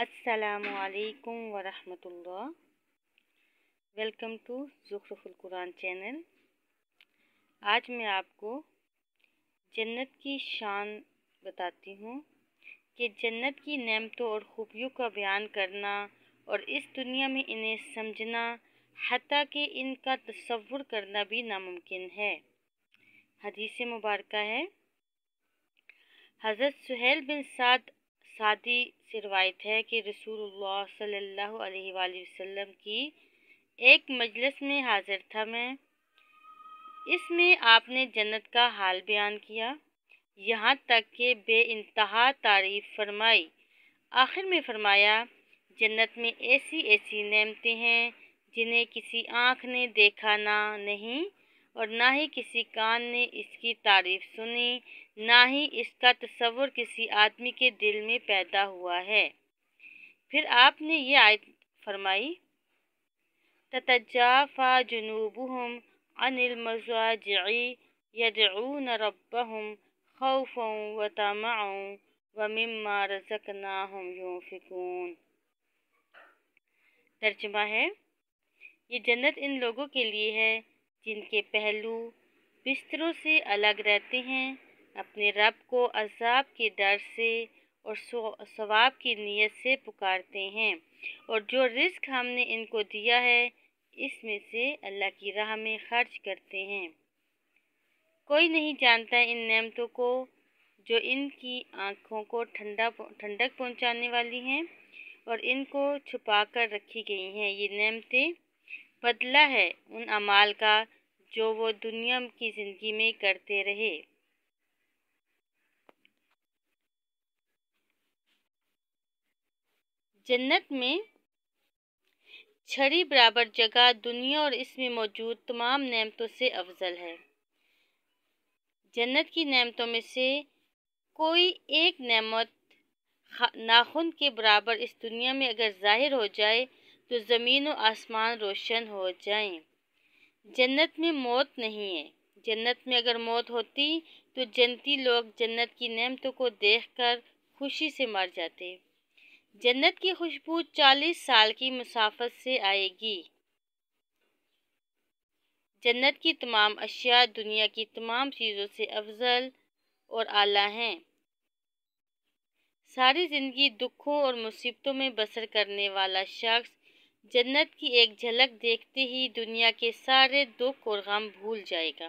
असलकम वरहमतुल्ला welcome to Zukhruful Quran channel आज मैं आपको जन्नत की शान बताती हूँ कि जन्नत की नमतों और खूबियों का बयान करना और इस दुनिया में इन्हें समझना हती कि इनका तस्वुर करना भी नामुमकिन है हदीस मुबारक है हज़रत सुहेल बिन साद ही से रवायत है कि रसूलुल्लाह सल्लल्लाहु अलैहि वसल्लम की एक मजलिस में हाजिर था मैं इसमें आपने जन्नत का हाल बयान किया यहाँ तक कि बे इंतहा तारीफ फरमाई आखिर में फरमाया जन्नत में ऐसी ऐसी नेमतें हैं जिन्हें किसी आँख ने देखा ना नहीं और ना ही किसी कान ने इसकी तारीफ सुनी ना ही इसका तस्वुर किसी आदमी के दिल में पैदा हुआ है फिर आपने ये आयत फरमाई जुनूब हम अनिल मजाजी यदून रबहम खौफ व तमा व मम्मा रजकना हम यूँ तर्जमा है ये जन्नत इन लोगों के लिए है जिनके पहलू बिस्तरों से अलग रहते हैं अपने रब को अजाब के डर से और सवाब की नीयत से पुकारते हैं और जो रिस्क हमने इनको दिया है इसमें से अल्लाह की राह में खर्च करते हैं कोई नहीं जानता इन नेमतों को जो इनकी आँखों को ठंडा ठंडक पहुँचाने वाली हैं और इनको छुपा कर रखी गई हैं ये नेमतें बदला है उन अमाल का जो वो दुनिया की ज़िंदगी में करते रहे जन्नत में छड़ी बराबर जगह दुनिया और इसमें मौजूद तमाम नेमतों से अफजल है जन्नत की नेमतों में से कोई एक नेमत नाखुन के बराबर इस दुनिया में अगर ज़ाहिर हो जाए तो ज़मीन और आसमान रोशन हो जाएं। जन्नत में मौत नहीं है जन्नत में अगर मौत होती तो जन्नती लोग जन्नत की नेमतों को देखकर खुशी से मर जाते जन्नत की खुशबू चालीस साल की मुसाफत से आएगी जन्नत की तमाम अशिया दुनिया की तमाम चीज़ों से अफजल और आला हैं सारी ज़िंदगी दुखों और मुसीबतों में बसर करने वाला शख्स जन्नत की एक झलक देखते ही दुनिया के सारे दुख और गम भूल जाएगा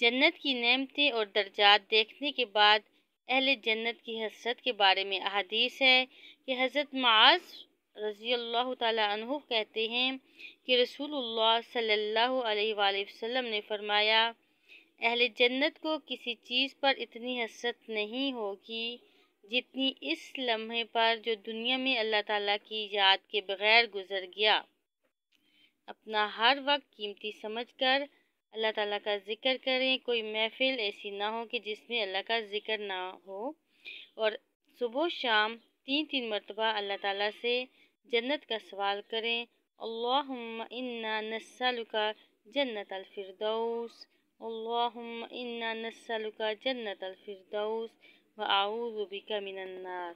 जन्नत की नेमतें और दर्जात देखने के बाद अहल जन्नत की हसरत के बारे में अहदीस है कि हज़रत माज रज़ी अल्लाह कहते हैं कि रसूलुल्लाह सल्लल्लाहु अलैहि वसल्लम ने फरमाया अहल जन्नत को किसी चीज़ पर इतनी हसरत नहीं होगी जितनी इस लम्हे पर जो दुनिया में अल्लाह ताला की याद के बग़ैर गुज़र गया अपना हर वक्त कीमती समझकर अल्लाह ताला का ज़िक्र करें कोई महफिल ऐसी ना हो कि जिसमें अल्लाह का ज़िक्र ना हो और सुबह शाम तीन तीन मरतबा अल्लाह ताला से जन्नत का सवाल करें अल्लाह इन्ना नसलुका जन्नत अलफरदौस اللهم إنا نسألك جنة الفردوس وأعوذ بك من النار